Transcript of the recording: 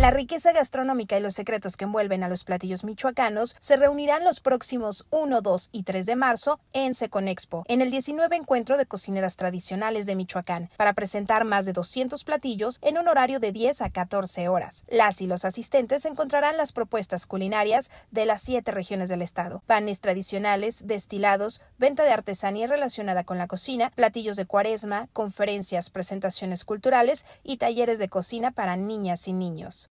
La riqueza gastronómica y los secretos que envuelven a los platillos michoacanos se reunirán los próximos 1, 2 y 3 de marzo en Seconexpo, en el 19 encuentro de cocineras tradicionales de Michoacán, para presentar más de 200 platillos en un horario de 10 a 14 horas. Las y los asistentes encontrarán las propuestas culinarias de las siete regiones del estado, panes tradicionales, destilados, venta de artesanía relacionada con la cocina, platillos de cuaresma, conferencias, presentaciones culturales y talleres de cocina para niñas y niños.